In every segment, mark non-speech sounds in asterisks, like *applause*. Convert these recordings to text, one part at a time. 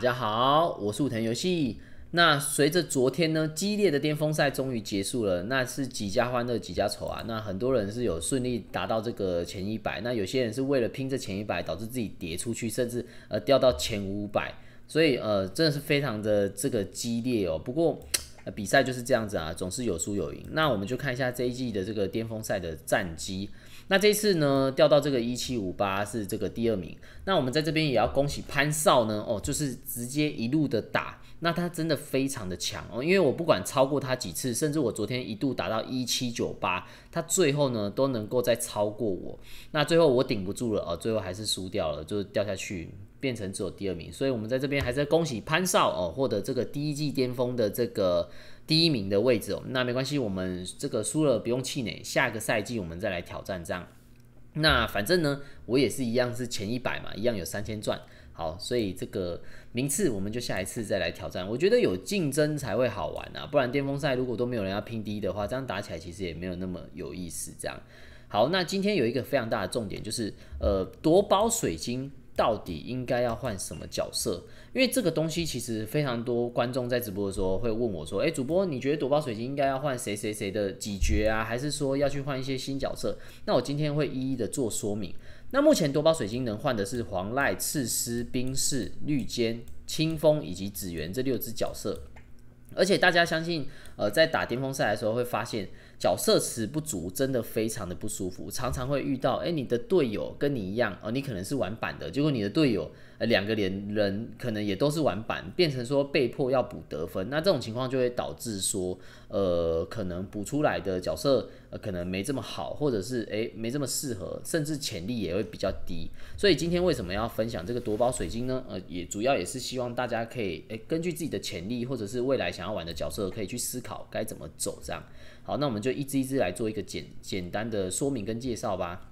大家好，我是武藤游戏。那随着昨天呢激烈的巅峰赛终于结束了，那是几家欢乐几家愁啊？那很多人是有顺利达到这个前一百，那有些人是为了拼这前一百，导致自己跌出去，甚至呃掉到前五百。所以呃真的是非常的这个激烈哦。不过比赛就是这样子啊，总是有输有赢。那我们就看一下这一季的这个巅峰赛的战绩。那这次呢，掉到这个一七五八是这个第二名。那我们在这边也要恭喜潘少呢，哦，就是直接一路的打，那他真的非常的强哦，因为我不管超过他几次，甚至我昨天一度打到一七九八，他最后呢都能够再超过我，那最后我顶不住了哦，最后还是输掉了，就掉下去变成只有第二名。所以我们在这边还是恭喜潘少哦，获得这个第一季巅峰的这个。第一名的位置哦，那没关系，我们这个输了不用气馁，下个赛季我们再来挑战这样。那反正呢，我也是一样是前一百嘛，一样有三千钻。好，所以这个名次我们就下一次再来挑战。我觉得有竞争才会好玩啊，不然巅峰赛如果都没有人要拼第一的话，这样打起来其实也没有那么有意思。这样好，那今天有一个非常大的重点就是，呃，夺宝水晶。到底应该要换什么角色？因为这个东西其实非常多观众在直播的时候会问我说：“诶，主播，你觉得夺宝水晶应该要换谁谁谁的几绝啊？还是说要去换一些新角色？”那我今天会一一的做说明。那目前夺宝水晶能换的是黄赖、赤狮、冰室、绿间、清风以及紫源这六只角色。而且大家相信，呃，在打巅峰赛的时候会发现。角色池不足真的非常的不舒服，常常会遇到，哎，你的队友跟你一样，哦，你可能是玩板的，结果你的队友。呃，两个连人可能也都是玩板，变成说被迫要补得分，那这种情况就会导致说，呃，可能补出来的角色，呃，可能没这么好，或者是诶，没这么适合，甚至潜力也会比较低。所以今天为什么要分享这个夺宝水晶呢？呃，也主要也是希望大家可以，哎，根据自己的潜力或者是未来想要玩的角色，可以去思考该怎么走。这样好，那我们就一只一只来做一个简简单的说明跟介绍吧。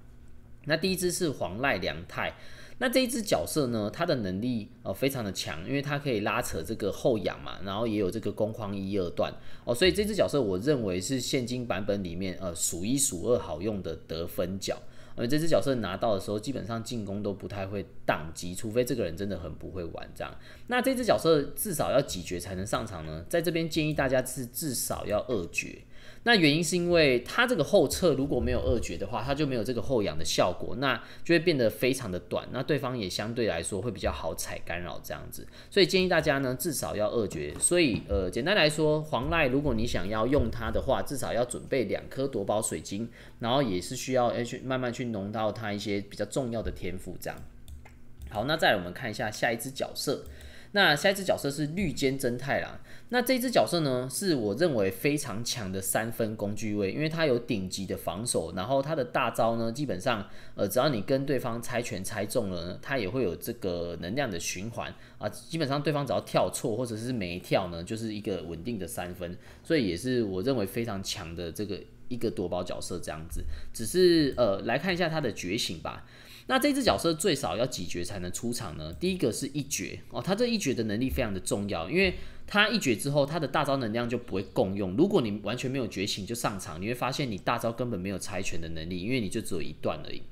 那第一只是黄濑凉太。那这一只角色呢，他的能力呃非常的强，因为他可以拉扯这个后仰嘛，然后也有这个攻框一二段哦，所以这只角色我认为是现今版本里面呃数一数二好用的得分角。而这只角色拿到的时候，基本上进攻都不太会宕机，除非这个人真的很不会玩这样。那这只角色至少要几绝才能上场呢？在这边建议大家是至少要二绝。那原因是因为它这个后撤如果没有二绝的话，它就没有这个后仰的效果，那就会变得非常的短，那对方也相对来说会比较好踩干扰这样子，所以建议大家呢至少要二绝。所以呃，简单来说，黄濑如果你想要用它的话，至少要准备两颗夺宝水晶，然后也是需要要去慢慢去浓到它一些比较重要的天赋这样。好，那再来我们看一下下一只角色。那下一只角色是绿间真太郎。那这只角色呢，是我认为非常强的三分工具位，因为他有顶级的防守，然后他的大招呢，基本上，呃，只要你跟对方猜拳猜中了，他也会有这个能量的循环啊。基本上对方只要跳错或者是没跳呢，就是一个稳定的三分，所以也是我认为非常强的这个一个夺宝角色这样子。只是呃，来看一下他的觉醒吧。那这只角色最少要几绝才能出场呢？第一个是一绝哦，他这一绝的能力非常的重要，因为他一绝之后，他的大招能量就不会共用。如果你完全没有觉醒就上场，你会发现你大招根本没有拆拳的能力，因为你就只有一段而已。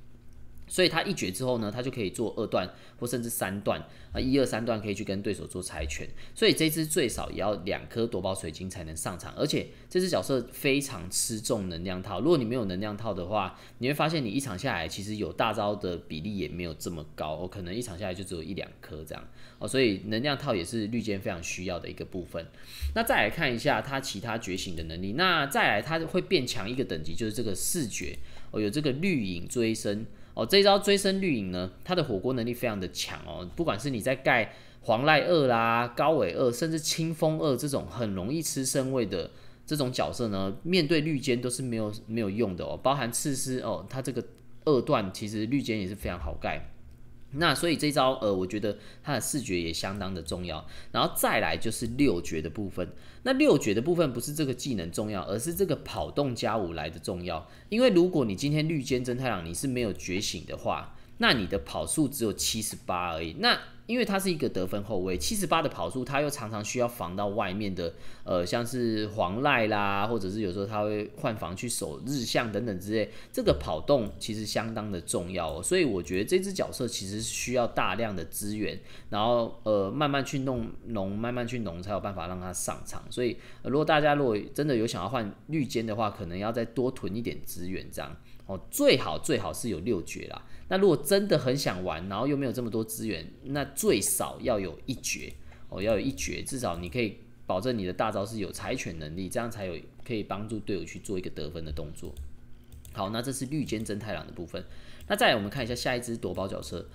所以他一绝之后呢，他就可以做二段或甚至三段啊，一二三段可以去跟对手做猜拳。所以这只最少也要两颗夺宝水晶才能上场，而且这只角色非常吃重能量套。如果你没有能量套的话，你会发现你一场下来其实有大招的比例也没有这么高，我可能一场下来就只有一两颗这样哦。所以能量套也是绿间非常需要的一个部分。那再来看一下他其他觉醒的能力。那再来他会变强一个等级，就是这个视觉哦，有这个绿影追身。哦，这一招追身绿影呢，它的火锅能力非常的强哦。不管是你在盖黄赖二啦、高尾二，甚至清风二这种很容易吃身位的这种角色呢，面对绿间都是没有没有用的哦。包含刺司哦，他这个二段其实绿间也是非常好盖。那所以这招，呃，我觉得它的视觉也相当的重要。然后再来就是六绝的部分。那六绝的部分不是这个技能重要，而是这个跑动加舞来的重要。因为如果你今天绿间真太郎你是没有觉醒的话。那你的跑速只有七十八而已，那因为它是一个得分后卫，七十八的跑速，他又常常需要防到外面的，呃，像是黄赖啦，或者是有时候他会换防去守日向等等之类，这个跑动其实相当的重要哦，所以我觉得这只角色其实需要大量的资源，然后呃慢慢去弄浓，慢慢去浓才有办法让他上场，所以如果大家如果真的有想要换绿间的话，可能要再多囤一点资源这样。哦，最好最好是有六绝啦。那如果真的很想玩，然后又没有这么多资源，那最少要有一绝哦，要有一绝，至少你可以保证你的大招是有柴犬能力，这样才有可以帮助队友去做一个得分的动作。好，那这是绿间真太郎的部分。那再来我们看一下下一只夺宝角车。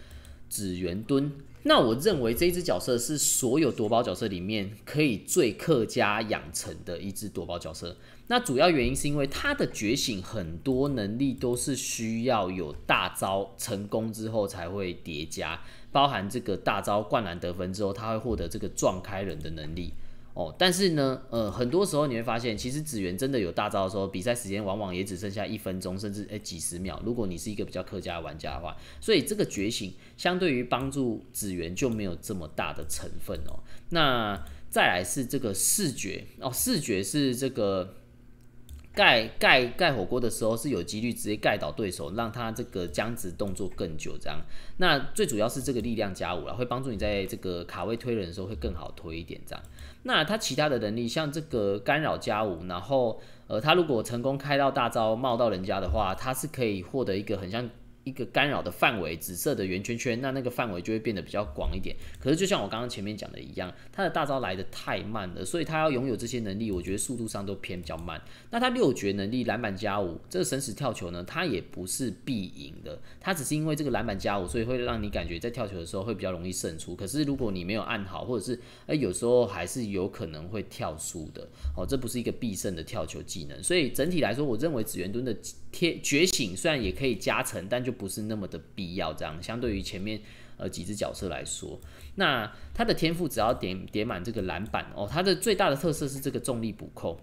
紫元敦，那我认为这一只角色是所有夺宝角色里面可以最客家养成的一只夺宝角色。那主要原因是因为他的觉醒很多能力都是需要有大招成功之后才会叠加，包含这个大招灌篮得分之后，他会获得这个撞开人的能力。哦，但是呢，呃，很多时候你会发现，其实子源真的有大招的时候，比赛时间往往也只剩下一分钟，甚至诶几十秒。如果你是一个比较客家玩家的话，所以这个觉醒相对于帮助子源就没有这么大的成分哦。那再来是这个视觉哦，视觉是这个。盖盖盖火锅的时候是有几率直接盖倒对手，让他这个僵直动作更久，这样。那最主要是这个力量加五了，会帮助你在这个卡位推人的时候会更好推一点，这样。那他其他的能力像这个干扰加五，然后呃，他如果成功开到大招冒到人家的话，他是可以获得一个很像。一个干扰的范围，紫色的圆圈圈，那那个范围就会变得比较广一点。可是就像我刚刚前面讲的一样，他的大招来的太慢了，所以他要拥有这些能力，我觉得速度上都偏比较慢。那他六绝能力篮板加五，这个神使跳球呢，它也不是必赢的，它只是因为这个篮板加五，所以会让你感觉在跳球的时候会比较容易胜出。可是如果你没有按好，或者是呃有时候还是有可能会跳输的。哦，这不是一个必胜的跳球技能。所以整体来说，我认为紫圆墩的贴觉醒虽然也可以加成，但就不是那么的必要，这样相对于前面呃几只角色来说，那他的天赋只要点点满这个篮板哦，他的最大的特色是这个重力补扣。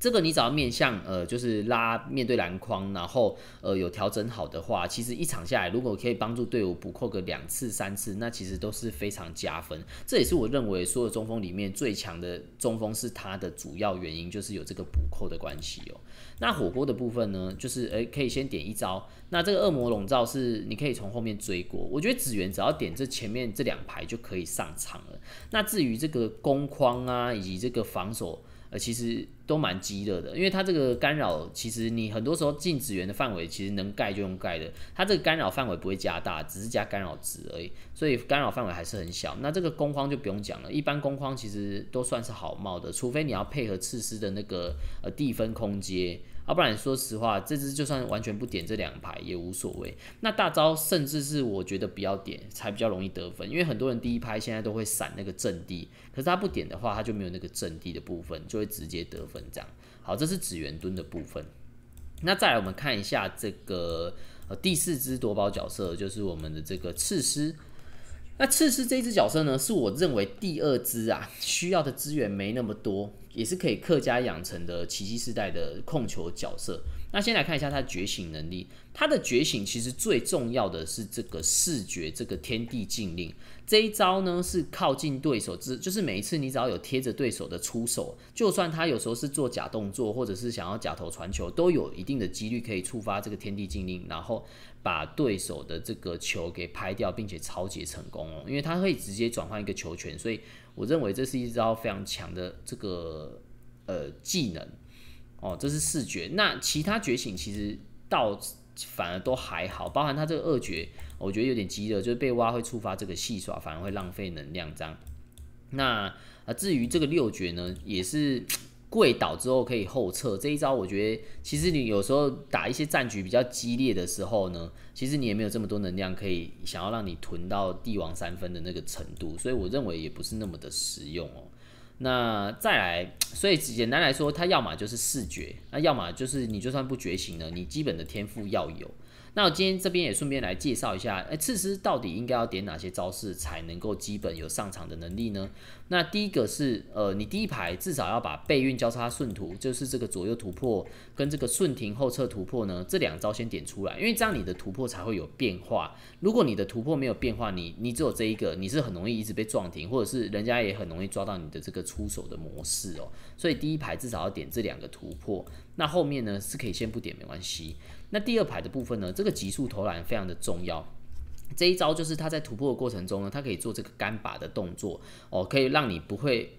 这个你只要面向，呃，就是拉面对篮筐，然后呃有调整好的话，其实一场下来，如果可以帮助队伍补扣个两次三次，那其实都是非常加分。这也是我认为所有中锋里面最强的中锋是他的主要原因，就是有这个补扣的关系哦。那火锅的部分呢，就是诶可以先点一招，那这个恶魔笼罩是你可以从后面追过。我觉得子源只要点这前面这两排就可以上场了。那至于这个攻框啊，以及这个防守。呃，其实都蛮激烈的，因为它这个干扰，其实你很多时候近止源的范围，其实能盖就用盖的，它这个干扰范围不会加大，只是加干扰值而已，所以干扰范围还是很小。那这个工框就不用讲了，一般工框其实都算是好冒的，除非你要配合刺丝的那个呃地分空接。要不然，说实话，这只就算完全不点这两排也无所谓。那大招甚至是我觉得比较点才比较容易得分，因为很多人第一拍现在都会闪那个阵地，可是他不点的话，他就没有那个阵地的部分，就会直接得分这样。好，这是紫鸢蹲的部分。那再来我们看一下这个呃第四只夺宝角色，就是我们的这个赤狮。那赤司这一只角色呢，是我认为第二只啊，需要的资源没那么多，也是可以客家养成的奇迹世代的控球角色。那先来看一下他的觉醒能力，他的觉醒其实最重要的是这个视觉，这个天地禁令这一招呢是靠近对手，只就是每一次你只要有贴着对手的出手，就算他有时候是做假动作或者是想要假头传球，都有一定的几率可以触发这个天地禁令，然后把对手的这个球给拍掉，并且超级成功哦，因为他可以直接转换一个球权，所以我认为这是一招非常强的这个呃技能。哦，这是四觉，那其他觉醒其实倒反而都还好，包含他这个二觉，我觉得有点急了，就是被挖会触发这个戏耍，反而会浪费能量这样。那啊至于这个六觉呢，也是 *tsk* 跪倒之后可以后撤，这一招我觉得其实你有时候打一些战局比较激烈的时候呢，其实你也没有这么多能量可以想要让你囤到帝王三分的那个程度，所以我认为也不是那么的实用哦。那再来，*tsk* 所以简单来说，它要么就是视觉，那要么就是你就算不觉醒呢，你基本的天赋要有。那我今天这边也顺便来介绍一下，哎，刺师到底应该要点哪些招式才能够基本有上场的能力呢？那第一个是，呃，你第一排至少要把备运交叉顺图，就是这个左右突破跟这个顺停后撤突破呢，这两招先点出来，因为这样你的突破才会有变化。如果你的突破没有变化，你你只有这一个，你是很容易一直被撞停，或者是人家也很容易抓到你的这个出手的模式哦。所以第一排至少要点这两个突破，那后面呢是可以先不点没关系。那第二排的部分呢？这个急速投篮非常的重要，这一招就是他在突破的过程中呢，他可以做这个干拔的动作哦，可以让你不会。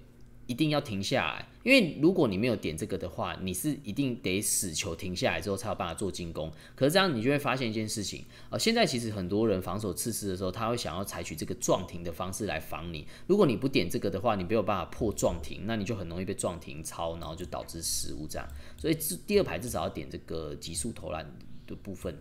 一定要停下来，因为如果你没有点这个的话，你是一定得死球停下来之后才有办法做进攻。可是这样你就会发现一件事情啊，现在其实很多人防守刺刺的时候，他会想要采取这个撞停的方式来防你。如果你不点这个的话，你没有办法破撞停，那你就很容易被撞停超，然后就导致失误这样。所以第第二排至少要点这个急速投篮的部分，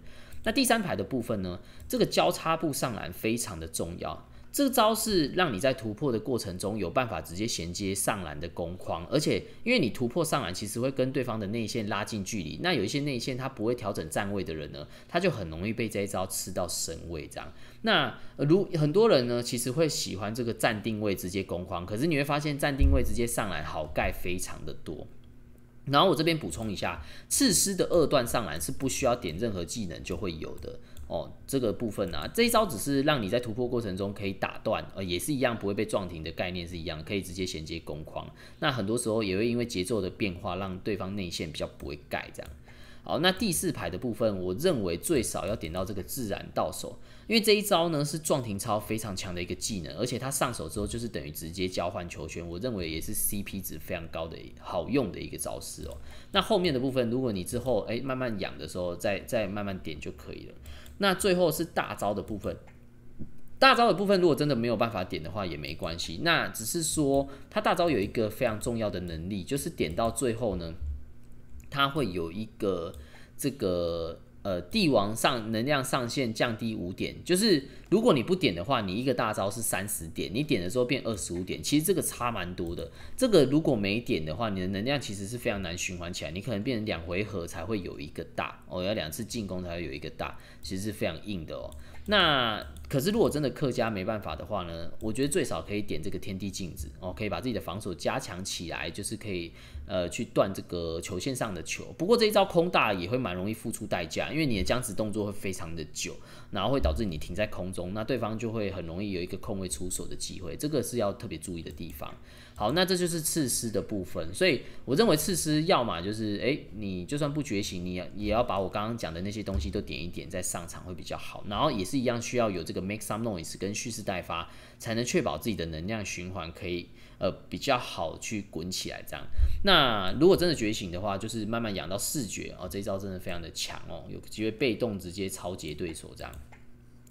那第三排的部分呢？这个交叉步上篮非常的重要。这个招是让你在突破的过程中有办法直接衔接上篮的攻框，而且因为你突破上篮其实会跟对方的内线拉近距离，那有一些内线他不会调整站位的人呢，他就很容易被这一招吃到身位。这样，那如很多人呢，其实会喜欢这个站定位直接攻框，可是你会发现站定位直接上篮好盖非常的多。然后我这边补充一下，刺师的二段上篮是不需要点任何技能就会有的。哦，这个部分呢，这一招只是让你在突破过程中可以打断，呃，也是一样不会被撞停的概念是一样，可以直接衔接攻框。那很多时候也会因为节奏的变化，让对方内线比较不会盖这样。好，那第四排的部分，我认为最少要点到这个自然到手，因为这一招呢是撞停超非常强的一个技能，而且它上手之后就是等于直接交换球权，我认为也是 CP 值非常高的好用的一个招式哦。那后面的部分，如果你之后诶慢慢养的时候，再再慢慢点就可以了。那最后是大招的部分，大招的部分如果真的没有办法点的话也没关系，那只是说他大招有一个非常重要的能力，就是点到最后呢，他会有一个这个。呃，帝王上能量上限降低五点，就是如果你不点的话，你一个大招是三十点，你点的时候变二十五点，其实这个差蛮多的。这个如果没点的话，你的能量其实是非常难循环起来，你可能变成两回合才会有一个大哦，要两次进攻才会有一个大，其实是非常硬的哦。那可是如果真的客家没办法的话呢？我觉得最少可以点这个天地镜子哦，可以把自己的防守加强起来，就是可以呃去断这个球线上的球。不过这一招空大也会蛮容易付出代价，因为你的僵持动作会非常的久，然后会导致你停在空中，那对方就会很容易有一个空位出手的机会，这个是要特别注意的地方。好，那这就是刺师的部分，所以我认为刺师要么就是诶，你就算不觉醒，你也要把我刚刚讲的那些东西都点一点，再上场会比较好。然后也是一样需要有这个。make some noise 跟蓄势待发，才能确保自己的能量循环可以呃比较好去滚起来。这样，那如果真的觉醒的话，就是慢慢养到视觉哦，这一招真的非常的强哦，有机会被动直接超劫对手。这样，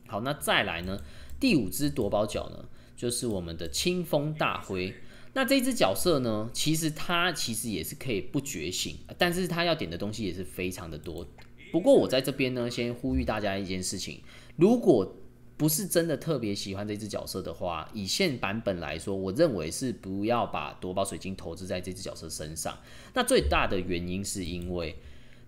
好，那再来呢，第五只夺宝角呢，就是我们的清风大辉。那这只角色呢，其实它其实也是可以不觉醒，但是它要点的东西也是非常的多。不过我在这边呢，先呼吁大家一件事情，如果不是真的特别喜欢这只角色的话，以现版本来说，我认为是不要把夺宝水晶投资在这只角色身上。那最大的原因是因为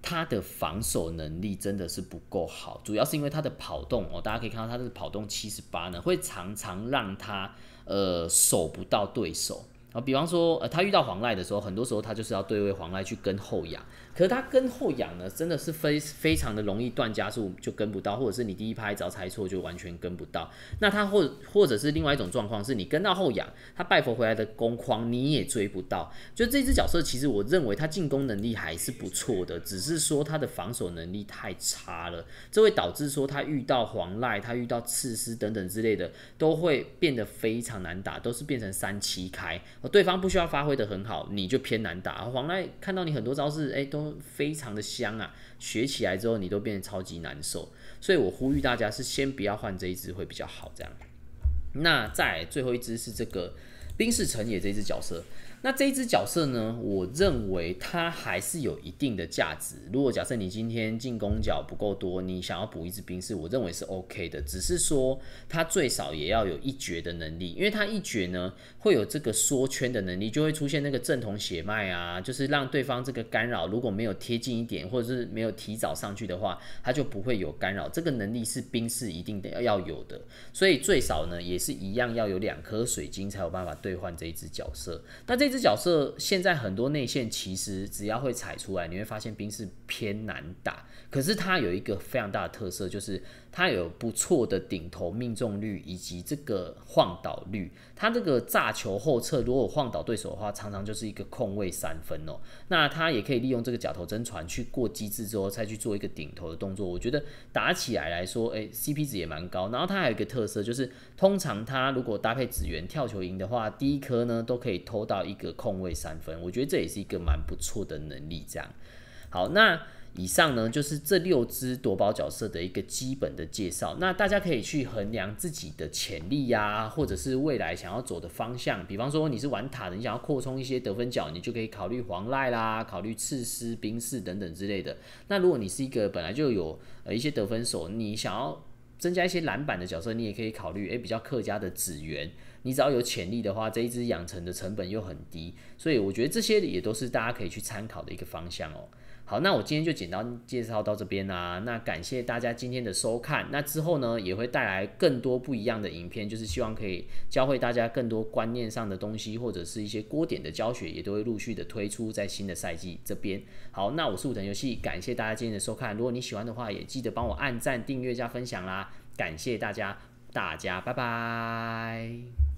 他的防守能力真的是不够好，主要是因为他的跑动哦，大家可以看到他的跑动七十八呢，会常常让他呃守不到对手。啊，比方说呃他遇到黄濑的时候，很多时候他就是要对位黄濑去跟后仰。可他跟后仰呢，真的是非非常的容易断加速，就跟不到，或者是你第一拍只要猜错就完全跟不到。那他或或者是另外一种状况，是你跟到后仰，他拜佛回来的攻框你也追不到。就这只角色，其实我认为他进攻能力还是不错的，只是说他的防守能力太差了，这会导致说他遇到黄赖、他遇到刺丝等等之类的，都会变得非常难打，都是变成三七开。对方不需要发挥的很好，你就偏难打。黄赖看到你很多招式，哎，都。非常的香啊，学起来之后你都变得超级难受，所以我呼吁大家是先不要换这一支会比较好，这样。那再最后一支是这个。冰室成野这只角色，那这一只角色呢？我认为它还是有一定的价值。如果假设你今天进攻角不够多，你想要补一只冰士，我认为是 OK 的。只是说它最少也要有一绝的能力，因为它一绝呢会有这个缩圈的能力，就会出现那个正统血脉啊，就是让对方这个干扰如果没有贴近一点，或者是没有提早上去的话，它就不会有干扰。这个能力是冰士一定的要要有的，所以最少呢也是一样要有两颗水晶才有办法对。兑换这一只角色，那这只角色现在很多内线，其实只要会踩出来，你会发现兵是偏难打。可是它有一个非常大的特色，就是。他有不错的顶头命中率以及这个晃倒率，他这个炸球后侧如果晃倒对手的话，常常就是一个空位三分哦。那他也可以利用这个假头真传去过机制之后再去做一个顶头的动作，我觉得打起来来说，哎，CP 值也蛮高。然后他还有一个特色就是，通常他如果搭配紫原跳球赢的话，第一颗呢都可以偷到一个空位三分，我觉得这也是一个蛮不错的能力。这样，好那。以上呢，就是这六支夺宝角色的一个基本的介绍。那大家可以去衡量自己的潜力呀，或者是未来想要走的方向。比方说你是玩塔的，你想要扩充一些得分角，你就可以考虑黄濑啦，考虑赤司、冰室等等之类的。那如果你是一个本来就有呃一些得分手，你想要增加一些篮板的角色，你也可以考虑诶比较客家的紫源。你只要有潜力的话，这一支养成的成本又很低，所以我觉得这些也都是大家可以去参考的一个方向哦。好，那我今天就简单介绍到这边啦。那感谢大家今天的收看。那之后呢，也会带来更多不一样的影片，就是希望可以教会大家更多观念上的东西，或者是一些锅点的教学，也都会陆续的推出在新的赛季这边。好，那我是五藤游戏，感谢大家今天的收看。如果你喜欢的话，也记得帮我按赞、订阅、加分享啦。感谢大家，大家拜拜。